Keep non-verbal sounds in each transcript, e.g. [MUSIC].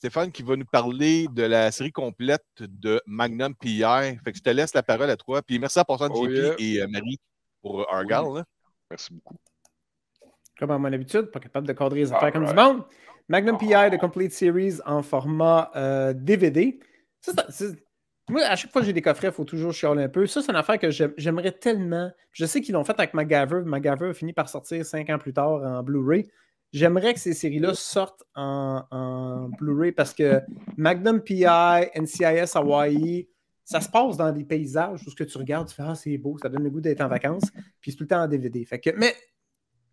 Stéphane qui va nous parler de la série complète de Magnum P.I. Fait que je te laisse la parole à toi. Puis merci à Passant oh, et euh, Marie pour euh, Argal. Merci beaucoup. Comme à mon habitude, pas capable de cadrer les affaires comme du monde. Magnum P.I. The ah. Complete Series en format DVD. Euh, moi, à chaque fois que j'ai des coffrets, il faut toujours chialer un peu. Ça, c'est une affaire que j'aimerais tellement. Je sais qu'ils l'ont fait avec McGaver. McGaver a fini par sortir cinq ans plus tard en Blu-ray. J'aimerais que ces séries-là sortent en, Blu-ray parce que Magnum PI, NCIS Hawaii, ça se passe dans des paysages où ce que tu regardes, tu fais Ah, c'est beau, ça donne le goût d'être en vacances, puis c'est tout le temps en DVD. mais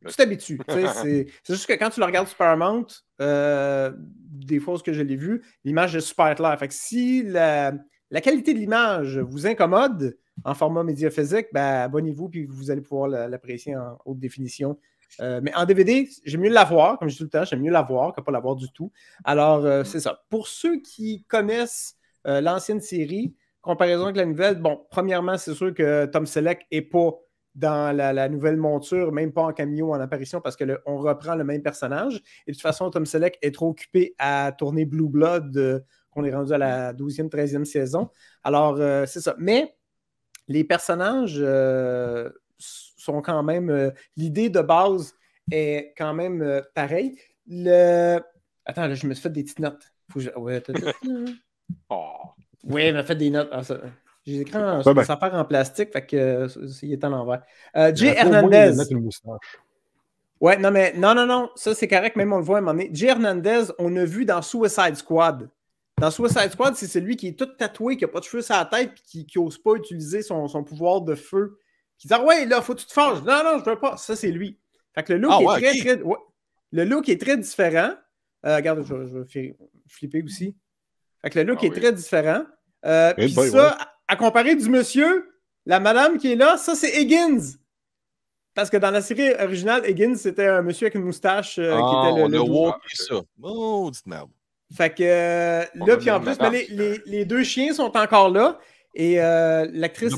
tu t'habitues. [LAUGHS] c'est juste que quand tu le regardes sur Paramount, euh, des fois, ce que je l'ai vu, l'image est super claire. Fait que si la, qualité de l'image vous incommode en format médiaphysique, ben, abonnez-vous, puis vous allez pouvoir l'apprécier en haute définition euh, mais en DVD, j'aime mieux l'avoir, comme je dis tout le temps, j'aime mieux l'avoir que pas l'avoir du tout. Alors, euh, c'est ça. Pour ceux qui connaissent euh, l'ancienne série, comparaison avec la nouvelle, bon, premièrement, c'est sûr que Tom Selleck n'est pas dans la, nouvelle monture, même pas en cameo, en apparition, parce qu'on reprend le même personnage. Et de toute façon, Tom Selleck est trop occupé à tourner Blue Blood, qu'on est rendu à la 12e, 13e saison. Alors, c'est ça. Mais les personnages sont quand même. Euh, l'idée de base est quand même pareil euh, pareille. Le... Attends, là, je me suis fait des petites notes. Faut ouais, [LAUGHS] mm. oh. m'a fait des notes. Ah, j'ai écrit ben. ça part en plastique, fait que il euh, est à l'envers. Jay Hernandez. Ouais, non, mais non, non, non, ça c'est correct, même on le voit à un moment donné. Jay Hernandez, on a vu dans Suicide Squad. Dans Suicide Squad, c'est celui qui est tout tatoué, qui n'a pas de cheveux sur la tête, puis qui n'ose pas utiliser son, son, pouvoir de feu qui disent ouais, là, faut que tu te fasses. Non, non, je veux pas. Ça, c'est lui. Fait que le look ah, est très, très. différent. Euh, regarde, je, vais flipper aussi. Fait que le look ah est très différent. Euh, puis ça, à, comparer du monsieur, la madame qui est là, ça, c'est Higgins. Parce que dans la série originale, Higgins, c'était un monsieur avec une moustache euh, qui était le. Ah, le, ça. Oh, merde. Fait que là, puis en plus, ben, les, deux chiens sont encore là. Et l'actrice.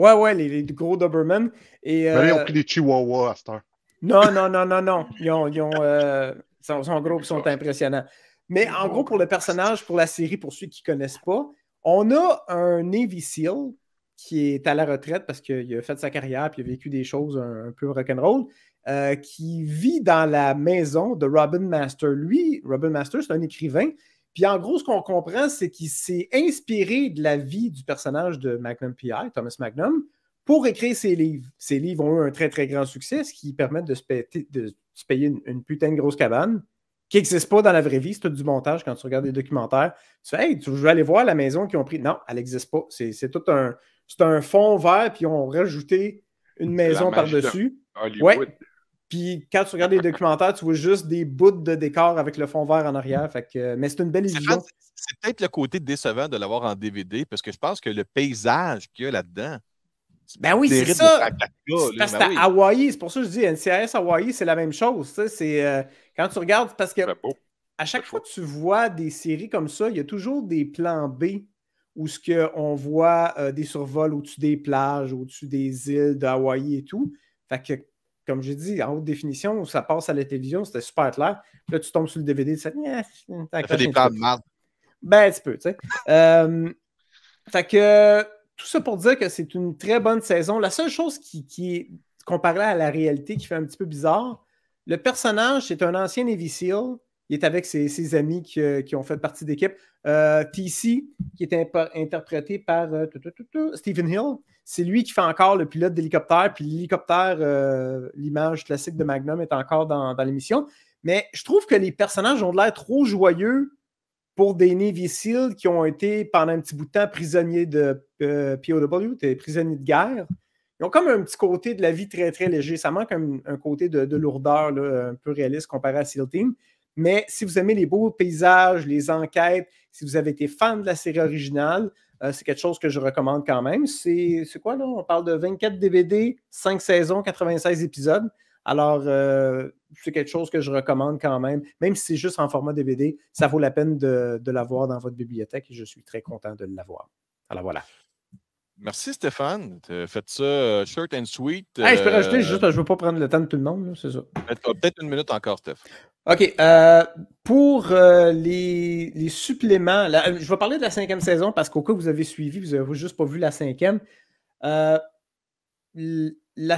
Ouais, ouais, les, gros Doberman. Et, euh... ils ont euh, pris des Chihuahuas à cette heure. Non, non, non, non, non. Ils ont, ils ont, euh, sont, sont, gros sont impressionnants. Mais en gros, pour le personnage, pour la série, pour ceux qui ne connaissent pas, on a un Navy SEAL qui est à la retraite parce qu'il a fait sa carrière puis il a vécu des choses un, peu rock'n'roll, euh, qui vit dans la maison de Robin Master. Lui, Robin Master, c'est un écrivain puis en gros, ce qu'on comprend, c'est qu'il s'est inspiré de la vie du personnage de Magnum P.I., Thomas Magnum, pour écrire ses livres. Ses livres ont eu un très, très grand succès, ce qui permet de se payer, de payer une, putain de grosse cabane qui n'existe pas dans la vraie vie. C'est tout du montage. Quand tu regardes des documentaires, tu fais Hey, tu veux aller voir la maison qu'ils ont pris. Non, elle n'existe pas. C'est tout un, un fond vert, puis ils ont rajouté une maison par-dessus. Puis quand tu regardes les documentaires, tu vois juste des bouts de décor avec le fond vert en arrière. Fait euh, mais c'est une belle illusion. C'est peut-être le côté décevant de l'avoir en DVD parce que je pense que le paysage qu'il y a là-dedans. Ben oui, c'est ça. parce ben que ben Hawaï, c'est pour ça que je dis NCIS Hawaii, c'est la même chose. C'est, euh, quand tu regardes, parce que à chaque fois que tu vois des séries comme ça, il y a toujours des plans B où ce que on voit euh, des survols au-dessus des plages, au-dessus des îles d'Hawaï et tout. Fait que comme j'ai dit, en haute définition, ça passe à la télévision, c'était super clair. là, tu tombes sur le DVD, tu fais, eh, ça des plans de Ben, tu peux, tu sais. Euh, fait que tout ça pour dire que c'est une très bonne saison. La seule chose qui, qui est comparée à la réalité qui fait un petit peu bizarre, le personnage, c'est un ancien Navy SEAL il est avec ses, amis euh, qui, ont fait partie d'équipe. Euh, TC, qui est interprété par euh, Stephen Hill, c'est lui qui fait encore le pilote d'hélicoptère. Puis l'hélicoptère, l'image classique de Magnum est encore dans, l'émission. Mais je trouve que les personnages ont l'air trop joyeux pour des Navy Seals qui ont été pendant un petit bout de temps prisonniers de POW, prisonniers de guerre. Ils ont comme un petit côté de la vie très, très léger. Ça manque un, un côté de, lourdeur un peu réaliste comparé à SEAL Team. Mais si vous aimez les beaux paysages, les enquêtes, si vous avez été fan de la série originale, euh, c'est quelque chose que je recommande quand même. C'est quoi là? On parle de 24 DVD, 5 saisons, 96 épisodes. Alors, euh, c'est quelque chose que je recommande quand même. Même si c'est juste en format DVD, ça vaut la peine de, l'avoir dans votre bibliothèque et je suis très content de l'avoir. Alors voilà. Merci Stéphane. Faites ça euh, short and sweet. je peux rajouter, juste, je ne veux pas prendre le temps de tout le monde, c'est ça. Peut-être une minute encore, Stéphane. OK. Euh, pour euh, les, suppléments, euh, je vais parler de la cinquième saison parce qu'au cas où vous avez suivi, vous n'avez juste pas vu la cinquième. la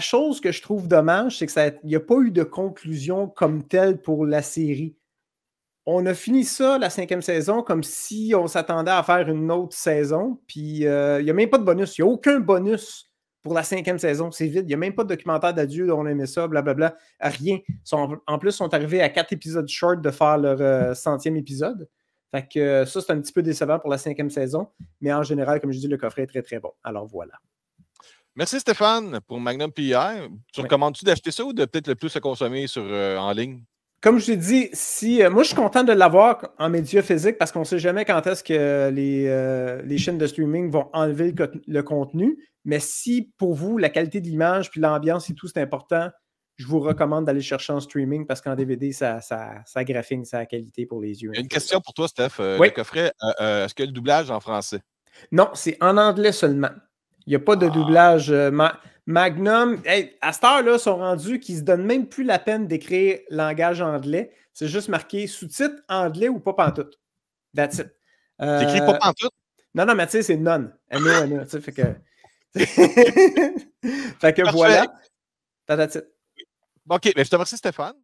chose que je trouve dommage, c'est qu'il n'y a pas eu de conclusion comme telle pour la série. On a fini ça, la cinquième saison, comme si on s'attendait à faire une autre saison. Puis il n'y a même pas de bonus. Il n'y a aucun bonus pour la cinquième saison. C'est vide. Il n'y a même pas de documentaire d'adieu, on aimait ça, blablabla. Rien. en plus, ils sont arrivés à quatre épisodes short de faire leur euh, centième épisode. Fait que euh, ça, c'est un petit peu décevant pour la cinquième saison. Mais en général, comme je dis, le coffret est très, très bon. Alors voilà. Merci Stéphane pour Magnum PI. Tu recommandes-tu d'acheter ça ou de peut-être le plus se consommer sur, euh, en ligne? Comme je t'ai dit, si, moi je suis content de l'avoir en média physique parce qu'on ne sait jamais quand est-ce que les, chaînes de streaming vont enlever le contenu. Mais si pour vous, la qualité de l'image, puis l'ambiance et tout, c'est important, je vous recommande d'aller chercher en streaming parce qu'en DVD, ça, ça, ça graphine sa qualité pour les yeux. Une question pour toi, Steph. Euh, le coffret, euh, euh, est-ce que le doublage en français? Non, c'est en anglais seulement. Il n'y a pas de ah. doublage. Magnum, à cette heure-là, sont rendus qu'ils ne se donnent même plus la peine d'écrire langage anglais. C'est juste marqué sous-titre anglais ou pas pantoute. That's it. T'écris pas pantoute? Non, non, mais tu sais, c'est non. E, fait que [LAUGHS] fait que voilà voilà. it OK, mais ben, je te remercie, Stéphane.